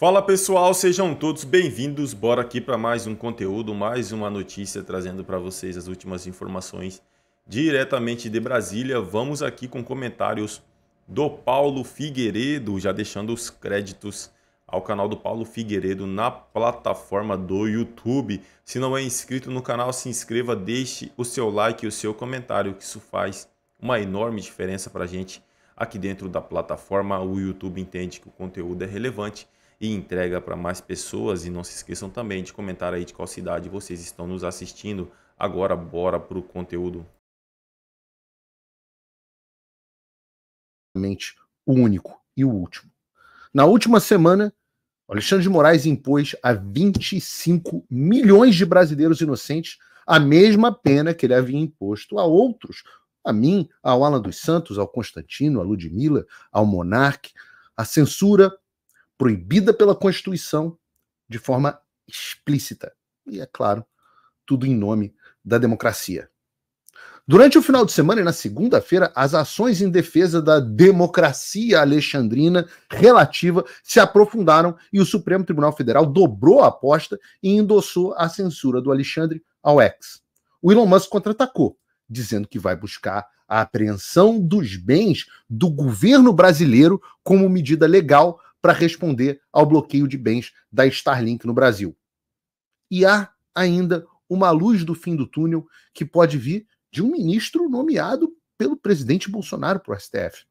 Fala pessoal, sejam todos bem-vindos. Bora aqui para mais um conteúdo, mais uma notícia trazendo para vocês as últimas informações diretamente de Brasília. Vamos aqui com comentários do Paulo Figueiredo, já deixando os créditos ao canal do Paulo Figueiredo na plataforma do YouTube. Se não é inscrito no canal, se inscreva, deixe o seu like e o seu comentário, que isso faz uma enorme diferença para a gente aqui dentro da plataforma. O YouTube entende que o conteúdo é relevante e entrega para mais pessoas. E não se esqueçam também de comentar aí de qual cidade vocês estão nos assistindo. Agora, bora para o conteúdo. O único e o último. Na última semana, Alexandre de Moraes impôs a 25 milhões de brasileiros inocentes a mesma pena que ele havia imposto a outros, a mim, ao Alan dos Santos, ao Constantino, a Ludmilla, ao Monarque, a censura proibida pela Constituição de forma explícita. E, é claro, tudo em nome da democracia. Durante o final de semana e na segunda-feira, as ações em defesa da democracia alexandrina relativa se aprofundaram e o Supremo Tribunal Federal dobrou a aposta e endossou a censura do Alexandre ao ex. O Elon Musk contra-atacou, dizendo que vai buscar a apreensão dos bens do governo brasileiro como medida legal para responder ao bloqueio de bens da Starlink no Brasil. E há ainda uma luz do fim do túnel que pode vir de um ministro nomeado pelo presidente Bolsonaro para o STF.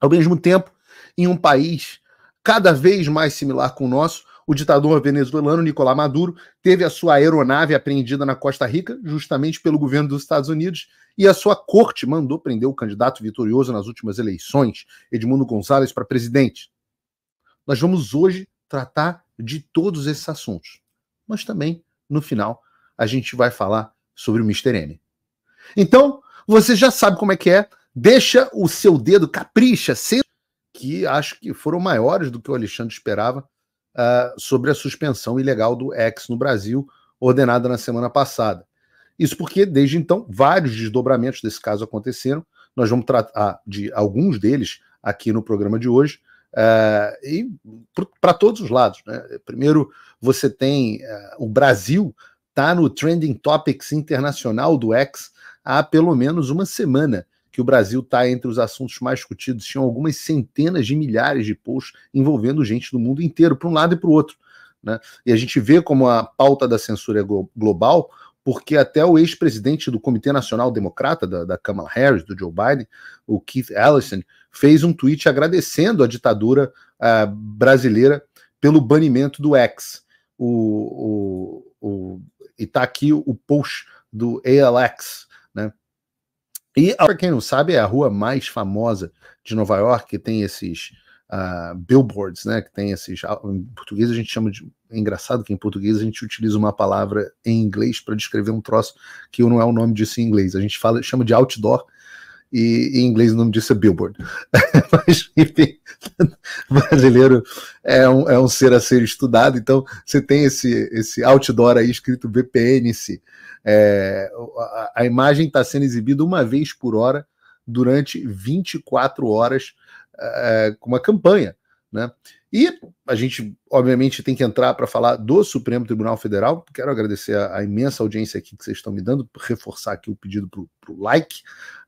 Ao mesmo tempo, em um país cada vez mais similar com o nosso, o ditador venezuelano Nicolás Maduro teve a sua aeronave apreendida na Costa Rica, justamente pelo governo dos Estados Unidos, e a sua corte mandou prender o candidato vitorioso nas últimas eleições, Edmundo Gonzalez, para presidente. Nós vamos hoje tratar de todos esses assuntos, mas também, no final, a gente vai falar sobre o Mr. M. Então, você já sabe como é que é. Deixa o seu dedo, capricha, sendo que acho que foram maiores do que o Alexandre esperava uh, sobre a suspensão ilegal do ex no Brasil, ordenada na semana passada. Isso porque, desde então, vários desdobramentos desse caso aconteceram. Nós vamos tratar de alguns deles aqui no programa de hoje. Uh, e para todos os lados. Né? Primeiro, você tem uh, o Brasil está no Trending Topics Internacional do X há pelo menos uma semana que o Brasil está entre os assuntos mais discutidos. Tinham algumas centenas de milhares de posts envolvendo gente do mundo inteiro, para um lado e para o outro. Né? E a gente vê como a pauta da censura é global, porque até o ex-presidente do Comitê Nacional Democrata, da, da Kamala Harris, do Joe Biden, o Keith Allison, fez um tweet agradecendo a ditadura uh, brasileira pelo banimento do X. O, o, o, e tá aqui o post do ALX, né? E para quem não sabe, é a rua mais famosa de Nova York, que tem esses uh, billboards, né? Que tem esses. Ah, em português a gente chama de. É engraçado que em português a gente utiliza uma palavra em inglês para descrever um troço que não é o nome disso em inglês. A gente fala, chama de outdoor, e em inglês o nome disso é Billboard. Mas, enfim, brasileiro é um, é um ser a ser estudado, então você tem esse, esse outdoor aí escrito VPN É, a, a imagem está sendo exibida uma vez por hora durante 24 horas é, com uma campanha né? E a gente, obviamente, tem que entrar para falar do Supremo Tribunal Federal. Quero agradecer a, a, imensa audiência aqui que vocês estão me dando, reforçar aqui o pedido para o like,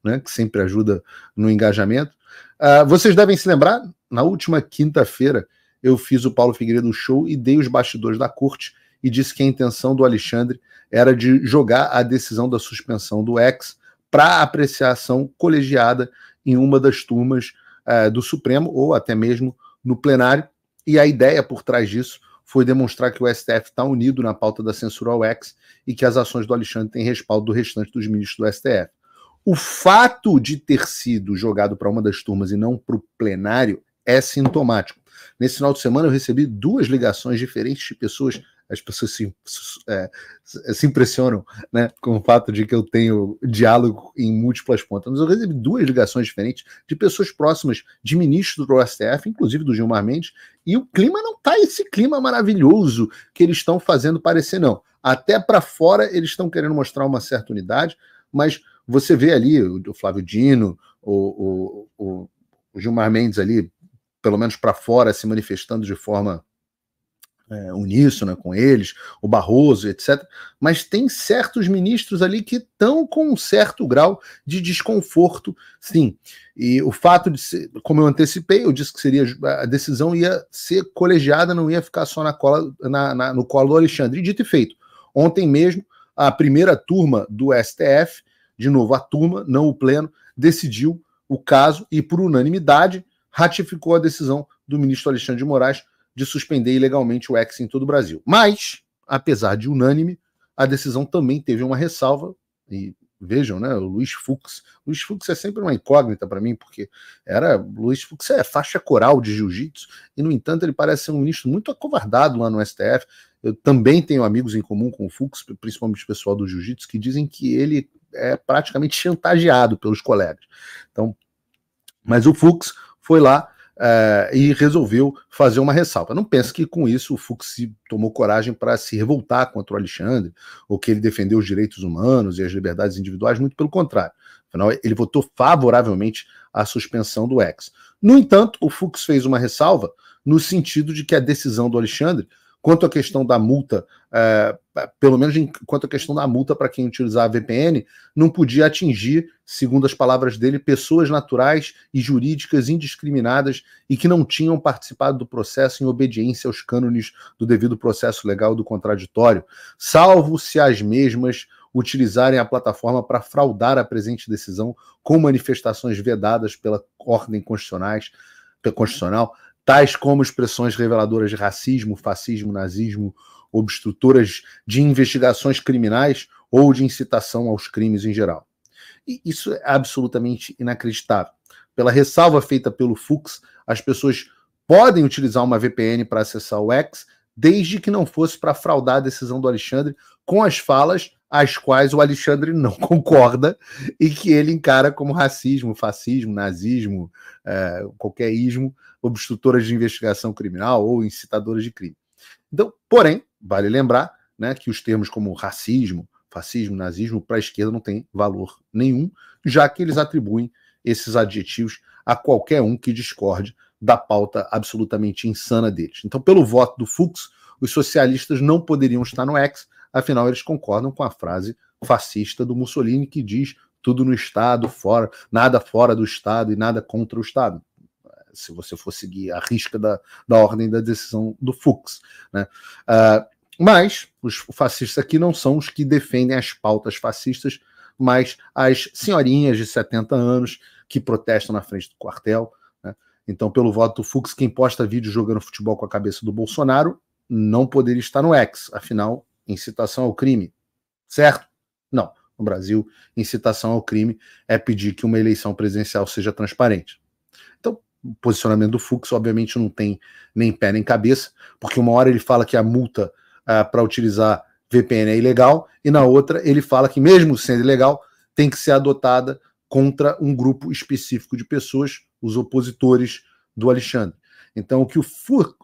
né, que sempre ajuda no engajamento. Uh, vocês devem se lembrar, na última quinta-feira, eu fiz o Paulo Figueiredo show e dei os bastidores da corte e disse que a intenção do Alexandre era de jogar a decisão da suspensão do ex para apreciação colegiada em uma das turmas uh, do Supremo ou até mesmo no plenário, e a ideia por trás disso foi demonstrar que o STF está unido na pauta da censura ao ex e que as ações do Alexandre têm respaldo do restante dos ministros do STF. O fato de ter sido jogado para uma das turmas e não para o plenário é sintomático. Nesse final de semana eu recebi duas ligações diferentes de pessoas as pessoas é, se, se impressionam né, com o fato de que eu tenho diálogo em múltiplas pontas. Mas eu recebi duas ligações diferentes de pessoas próximas de ministro do STF, inclusive do Gilmar Mendes, e o clima não tá esse clima maravilhoso que eles estão fazendo parecer, não. Até para fora eles estão querendo mostrar uma certa unidade, mas você vê ali o Flávio Dino, o, o, o Gilmar Mendes ali, pelo menos para fora, se manifestando de forma é, uníssona com eles, o Barroso, etc. Mas tem certos ministros ali que estão com um certo grau de desconforto, sim. E o fato de ser, como eu antecipei, eu disse que seria a decisão ia ser colegiada, não ia ficar só na cola, na, na, no colo do Alexandre. E dito e feito, ontem mesmo, a primeira turma do STF, de novo a turma, não o pleno, decidiu o caso e, por unanimidade, ratificou a decisão do ministro Alexandre de Moraes de suspender ilegalmente o ex em todo o Brasil. Mas, apesar de unânime, a decisão também teve uma ressalva, e vejam, né, o Luiz Fux. Luiz Fux é sempre uma incógnita para mim, porque era Luiz Fux é faixa coral de jiu-jitsu e no entanto ele parece ser um ministro muito acovardado lá no STF. Eu também tenho amigos em comum com o Fux, principalmente o pessoal do jiu-jitsu, que dizem que ele é praticamente chantageado pelos colegas. Então, mas o Fux foi lá uh, e resolveu fazer uma ressalva. Não pense que com isso o Fux tomou coragem para se revoltar contra o Alexandre, ou que ele defendeu os direitos humanos e as liberdades individuais, muito pelo contrário. Afinal, ele votou favoravelmente à suspensão do ex. No entanto, o Fux fez uma ressalva no sentido de que a decisão do Alexandre Quanto à questão da multa, é, é, pelo menos em, quanto à questão da multa para quem utilizar a VPN, não podia atingir, segundo as palavras dele, pessoas naturais e jurídicas indiscriminadas e que não tinham participado do processo em obediência aos cânones do devido processo legal do contraditório, salvo se as mesmas utilizarem a plataforma para fraudar a presente decisão com manifestações vedadas pela ordem constitucional tais como expressões reveladoras de racismo, fascismo, nazismo, obstrutoras de investigações criminais ou de incitação aos crimes em geral. E isso é absolutamente inacreditável. Pela ressalva feita pelo Fux, as pessoas podem utilizar uma VPN para acessar o X, desde que não fosse para fraudar a decisão do Alexandre com as falas as quais o Alexandre não concorda e que ele encara como racismo, fascismo, nazismo, é, qualquer ismo, obstrutoras de investigação criminal ou incitadoras de crime. Então, porém, vale lembrar né, que os termos como racismo, fascismo, nazismo para a esquerda não têm valor nenhum, já que eles atribuem esses adjetivos a qualquer um que discorde da pauta absolutamente insana deles. Então, pelo voto do Fux, os socialistas não poderiam estar no X, Afinal, eles concordam com a frase fascista do Mussolini que diz tudo no Estado, fora, nada fora do Estado e nada contra o Estado. Se você for seguir a risca da, da ordem da decisão do Fux. Né? Uh, mas os fascistas aqui não são os que defendem as pautas fascistas, mas as senhorinhas de 70 anos que protestam na frente do quartel. Né? Então, pelo voto do Fux, quem posta vídeo jogando futebol com a cabeça do Bolsonaro não poderia estar no X. Afinal, incitação ao crime, certo? Não. No Brasil, incitação ao crime é pedir que uma eleição presidencial seja transparente. Então, o posicionamento do Fux, obviamente, não tem nem pé nem cabeça, porque uma hora ele fala que a multa ah, para utilizar VPN é ilegal, e na outra ele fala que, mesmo sendo ilegal, tem que ser adotada contra um grupo específico de pessoas, os opositores do Alexandre. Então, o que o,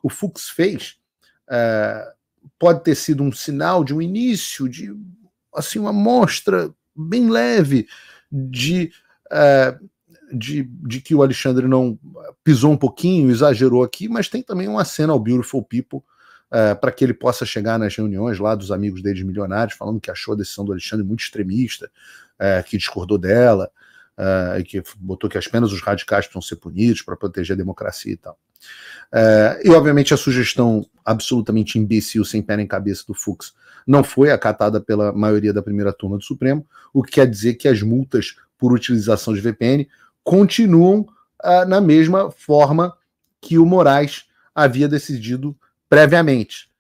Fux fez, eh, pode ter sido um sinal de um início, de assim uma mostra bem leve de, uh, de, de, que o Alexandre não eh, pisou um pouquinho, exagerou aqui, mas tem também uma cena ao Beautiful People uh, eh, para que ele possa chegar nas reuniões lá dos amigos dele de milionários, falando que achou a decisão do Alexandre muito extremista, uh, que discordou dela uh, que botou que apenas os radicais precisam ser punidos para proteger a democracia e tal. Uh, e, obviamente, a sugestão absolutamente imbecil, sem pé nem cabeça do Fux não foi acatada pela maioria da primeira turma do Supremo, o que quer dizer que as multas por utilização de VPN continuam uh, na mesma forma que o Moraes havia decidido previamente.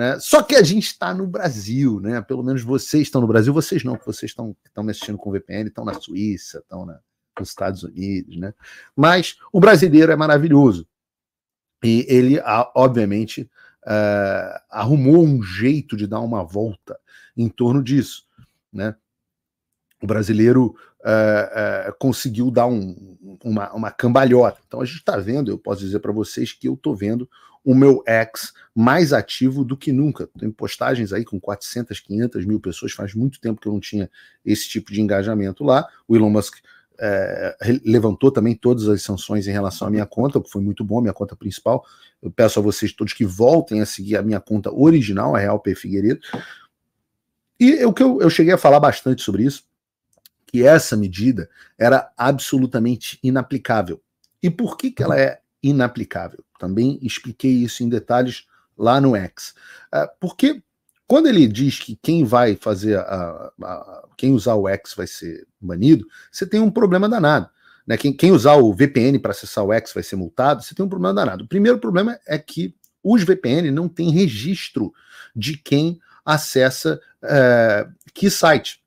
Né? Só que a gente está no Brasil, né? Pelo menos vocês estão no Brasil, vocês não, vocês estão me assistindo com VPN, estão na Suíça, estão nos Estados Unidos, né? Mas o brasileiro é maravilhoso. E ele, obviamente, uh, arrumou um jeito de dar uma volta em torno disso, né? O brasileiro uh, uh, conseguiu dar um, uma, uma cambalhota. Então a gente está vendo, eu posso dizer para vocês que eu estou vendo o meu ex mais ativo do que nunca. Tem postagens aí com 400, 500 mil pessoas, faz muito tempo que eu não tinha esse tipo de engajamento lá. O Elon Musk é, levantou também todas as sanções em relação à minha conta, o que foi muito bom, minha conta principal. Eu peço a vocês todos que voltem a seguir a minha conta original, a Real P. Figueiredo. E o que eu, eu cheguei a falar bastante sobre isso, que essa medida era absolutamente inaplicável. E por que, que ela é inaplicável? Também expliquei isso em detalhes lá no X. Ah, porque quando ele diz que quem vai fazer a, a, quem usar o X vai ser banido, você tem um problema danado. Né? Quem, quem usar o VPN para acessar o X vai ser multado, você tem um problema danado. O primeiro problema é que os VPN não têm registro de quem acessa é, que site.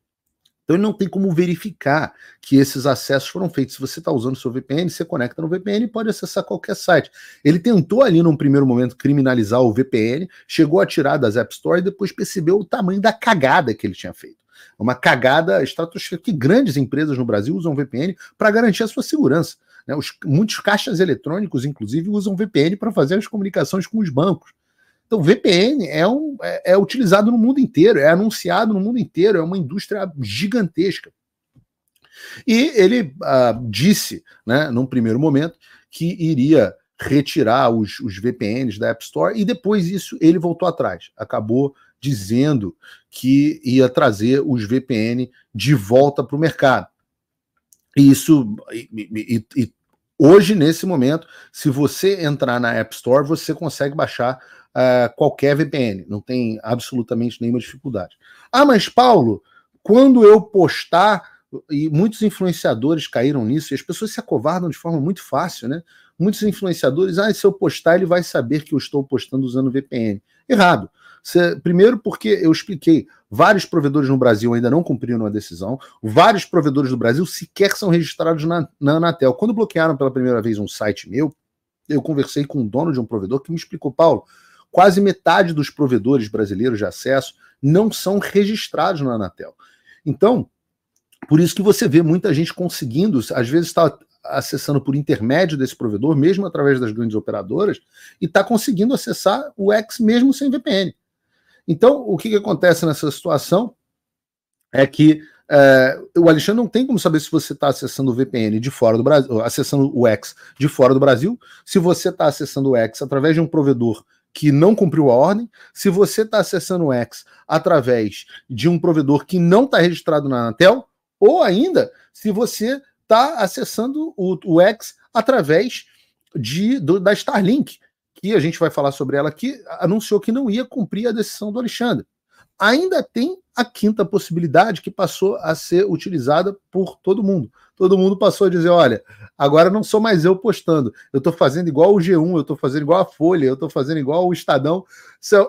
Então ele não tem como verificar que esses acessos foram feitos. Se você está usando seu VPN, você conecta no VPN e pode acessar qualquer site. Ele tentou ali num primeiro momento criminalizar o VPN, chegou a tirar das App Store e depois percebeu o tamanho da cagada que ele tinha feito. Uma cagada estratosférica que grandes empresas no Brasil usam VPN para garantir a sua segurança. Né? Os, muitos caixas eletrônicos, inclusive, usam VPN para fazer as comunicações com os bancos. Então, VPN é, um, é, é utilizado no mundo inteiro, é anunciado no mundo inteiro, é uma indústria gigantesca. E ele ah, disse, né, num primeiro momento, que iria retirar os, os, VPNs da App Store e depois isso ele voltou atrás, acabou dizendo que ia trazer os VPN de volta para o mercado. E isso e, e, e, Hoje, nesse momento, se você entrar na App Store, você consegue baixar uh, qualquer VPN, não tem absolutamente nenhuma dificuldade. Ah, mas Paulo, quando eu postar, e muitos influenciadores caíram nisso, e as pessoas se acovardam de forma muito fácil, né? Muitos influenciadores, ah, se eu postar, ele vai saber que eu estou postando usando VPN. Errado primeiro, porque eu expliquei, vários provedores no Brasil ainda não cumpriram a decisão, vários provedores do Brasil sequer são registrados na, na Anatel. Quando bloquearam pela primeira vez um site meu, eu conversei com o dono de um provedor que me explicou, Paulo, quase metade dos provedores brasileiros de acesso não são registrados na Anatel. Então, por isso que você vê muita gente conseguindo, às vezes está acessando por intermédio desse provedor, mesmo através das grandes operadoras, e está conseguindo acessar o X mesmo sem VPN. Então, o que, que acontece nessa situação é que é, o Alexandre não tem como saber se você está acessando o VPN de fora do Brasil, acessando o X de fora do Brasil, se você está acessando o X através de um provedor que não cumpriu a ordem, se você está acessando o X através de um provedor que não está registrado na Anatel, ou ainda se você está acessando o, o X através de, do, da Starlink, e a gente vai falar sobre ela aqui, anunciou que não ia cumprir a decisão do Alexandre. Ainda tem a quinta possibilidade que passou a ser utilizada por todo mundo. Todo mundo passou a dizer: olha, agora não sou mais eu postando, eu estou fazendo igual o G1, eu estou fazendo igual a Folha, eu estou fazendo igual o Estadão.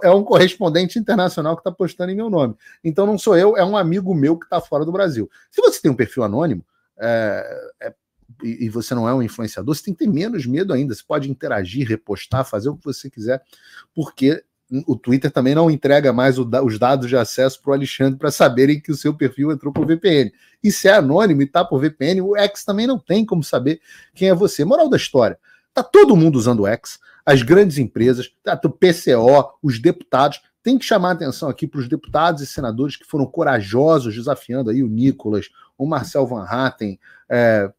É, é um correspondente internacional que está postando em meu nome. Então não sou eu, é um amigo meu que está fora do Brasil. Se você tem um perfil anônimo, é, é e, você não é um influenciador, você tem que ter menos medo ainda. Você pode interagir, repostar, fazer o que você quiser, porque o Twitter também não entrega mais os dados de acesso para o Alexandre para saberem que o seu perfil entrou por VPN. E se é anônimo e está por VPN, o X também não tem como saber quem é você. Moral da história: tá todo mundo usando o X, as grandes empresas, tá, o PCO, os deputados. Tem que chamar atenção aqui para os deputados e senadores que foram corajosos desafiando aí o Nicolas, o Marcel Van Hatten, é,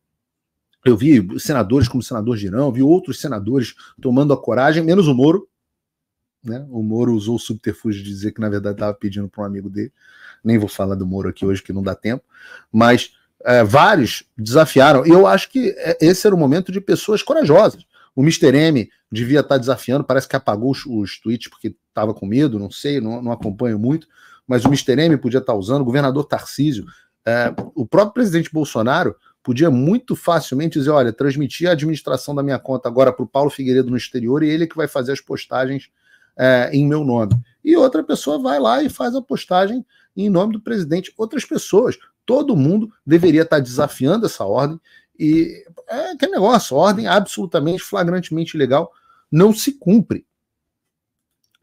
eu vi senadores como o senador Girão, vi outros senadores tomando a coragem, menos o Moro. Né? O Moro usou o subterfúgio de dizer que, na verdade, estava pedindo para um amigo dele. Nem vou falar do Moro aqui hoje, que não dá tempo. Mas é, vários desafiaram. E eu acho que é, esse era o momento de pessoas corajosas. O Mr. M devia estar tá desafiando, parece que apagou os, os tweets porque estava com medo, não sei, não, não acompanho muito. Mas o Mr. M podia estar tá usando, o governador Tarcísio, é, o próprio presidente Bolsonaro podia muito facilmente dizer: olha, transmitir a administração da minha conta agora para o Paulo Figueiredo no exterior e ele é que vai fazer as postagens é, em meu nome. E outra pessoa vai lá e faz a postagem em nome do presidente. Outras pessoas, todo mundo deveria estar desafiando essa ordem. E é que negócio, ordem é absolutamente, flagrantemente ilegal, não se cumpre.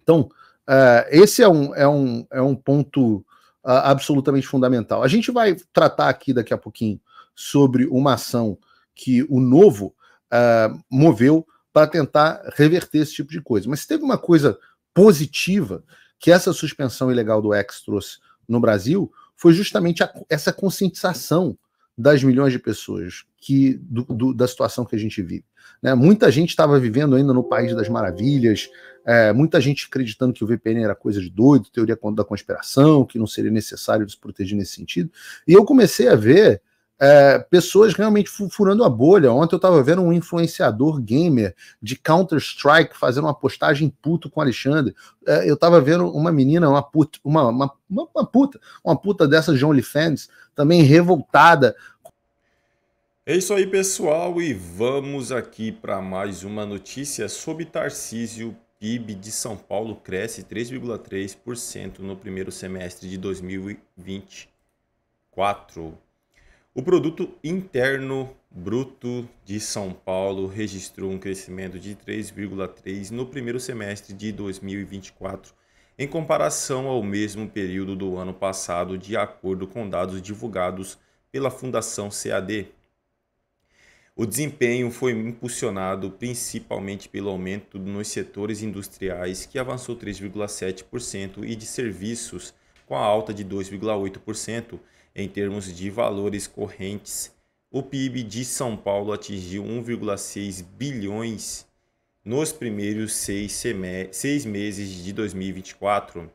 Então, é, esse é um, é um, é um ponto uh, absolutamente fundamental. A gente vai tratar aqui daqui a pouquinho sobre uma ação que o novo uh, moveu para tentar reverter esse tipo de coisa. Mas teve uma coisa positiva que essa suspensão ilegal do ex trouxe no Brasil foi justamente a, essa conscientização das milhões de pessoas que do, do, da situação que a gente vive. Né? Muita gente estava vivendo ainda no país das maravilhas, é, muita gente acreditando que o VPN era coisa de doido, teoria da conspiração, que não seria necessário se proteger nesse sentido. E eu comecei a ver é, pessoas realmente furando a bolha. Ontem eu estava vendo um influenciador gamer de Counter-Strike fazendo uma postagem puto com Alexandre. É, eu estava vendo uma menina, uma puta, uma, uma, uma puta, uma puta dessas de OnlyFans, também revoltada. É isso aí, pessoal, e vamos aqui para mais uma notícia sobre Tarcísio PIB de São Paulo cresce 3,3% no primeiro semestre de 2024. O produto interno bruto de São Paulo registrou um crescimento de 3,3 no primeiro semestre de 2024, em comparação ao mesmo período do ano passado, de acordo com dados divulgados pela Fundação CAD. O desempenho foi impulsionado principalmente pelo aumento nos setores industriais, que avançou 3,7%, e de serviços, com a alta de 2,8%, em termos de valores correntes, o PIB de São Paulo atingiu 1,6 bilhões nos primeiros seis, seis, meses de 2024.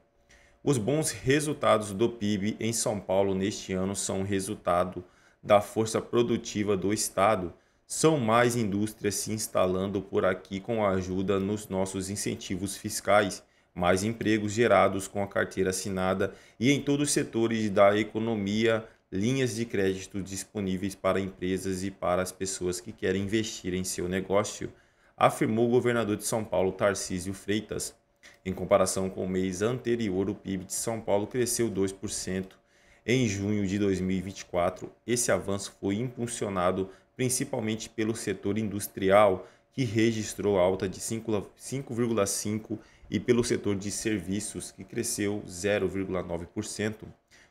Os bons resultados do PIB em São Paulo neste ano são resultado da força produtiva do Estado. São mais indústrias se instalando por aqui com a ajuda nos nossos incentivos fiscais mais empregos gerados com a carteira assinada e em todos os setores da economia, linhas de crédito disponíveis para empresas e para as pessoas que querem investir em seu negócio, afirmou o governador de São Paulo, Tarcísio Freitas. Em comparação com o mês anterior, o PIB de São Paulo cresceu 2% em junho de 2024. Esse avanço foi impulsionado principalmente pelo setor industrial, que registrou alta de 5,5% e pelo setor de serviços, que cresceu 0,9%.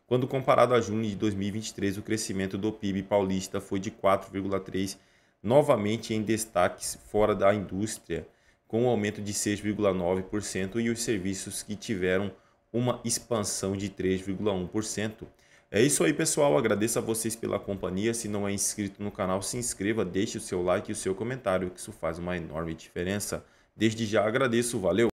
Quando comparado a junho de 2023, o crescimento do PIB paulista foi de 4,3%, novamente em destaques fora da indústria, com um aumento de 6,9% e os serviços que tiveram uma expansão de 3,1%. É isso aí, pessoal. Agradeço a vocês pela companhia. Se não é inscrito no canal, se inscreva, deixe o seu like e o seu comentário, que isso faz uma enorme diferença. Desde já agradeço, valeu!